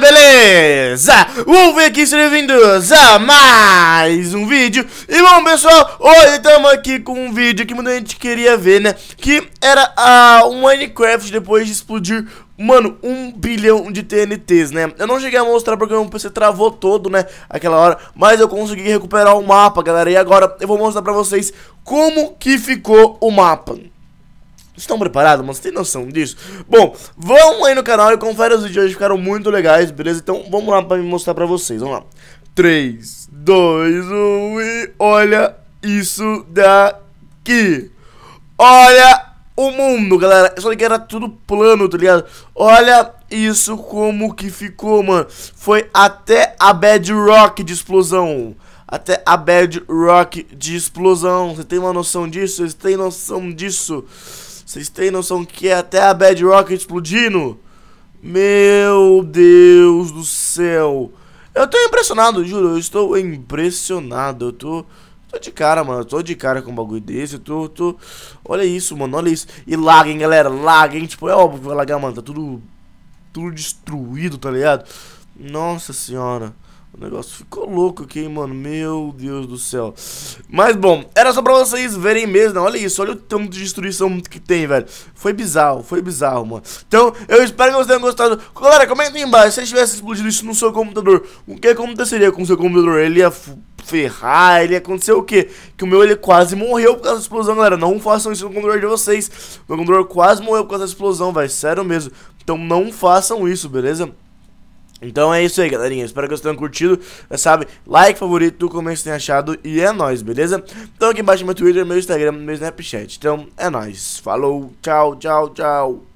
beleza? ver aqui, sejam bem-vindos a mais um vídeo E bom, pessoal, hoje estamos aqui com um vídeo que muita gente queria ver, né? Que era a uh, um Minecraft depois de explodir Mano, um bilhão de TNTs, né? Eu não cheguei a mostrar porque o PC travou todo, né? Aquela hora, mas eu consegui recuperar o mapa, galera E agora eu vou mostrar pra vocês como que ficou o mapa Estão preparados, Mas tem noção disso? Bom, vão aí no canal e confere os vídeos, ficaram muito legais, beleza? Então vamos lá pra me mostrar pra vocês, vamos lá. 3, 2, 1 e olha isso daqui. Olha o mundo, galera. Eu só que era tudo plano, tá ligado? Olha isso como que ficou, mano. Foi até a bedrock de explosão. Até a bedrock de explosão. Você tem uma noção disso? Você tem noção disso? Vocês têm noção que é até a Bad Rocket explodindo? Meu Deus do céu. Eu tô impressionado, juro. Eu estou impressionado. Eu tô... Tô de cara, mano. Tô de cara com um bagulho desse. Eu tô, tô... Olha isso, mano. Olha isso. E laguem, galera. Laguem. Tipo, é óbvio que vai lagar, mano. Tá tudo... Tudo destruído, tá ligado? Nossa senhora. O negócio ficou louco aqui, mano. Meu Deus do céu. Mas, bom, era só pra vocês verem mesmo. Né? Olha isso, olha o tanto de destruição que tem, velho. Foi bizarro, foi bizarro, mano. Então, eu espero que vocês tenham gostado. Galera, comenta aí embaixo. Se tivesse explodido isso no seu computador, o que aconteceria com o seu computador? Ele ia ferrar, ele ia acontecer o quê? Que o meu, ele quase morreu por causa da explosão, galera. Não façam isso no computador de vocês. O meu computador quase morreu por causa da explosão, velho. Sério mesmo. Então, não façam isso, beleza? Então é isso aí, galerinha. Espero que vocês tenham curtido. Já sabe, like, favorito, comente tenham achado e é nóis, beleza? Então aqui embaixo é meu Twitter, meu Instagram, meu Snapchat. Então é nóis. Falou, tchau, tchau, tchau.